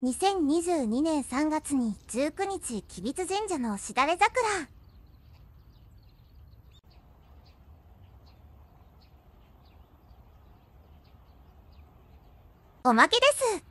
2022年3月に19日吉備津神社のしだれ桜おまけです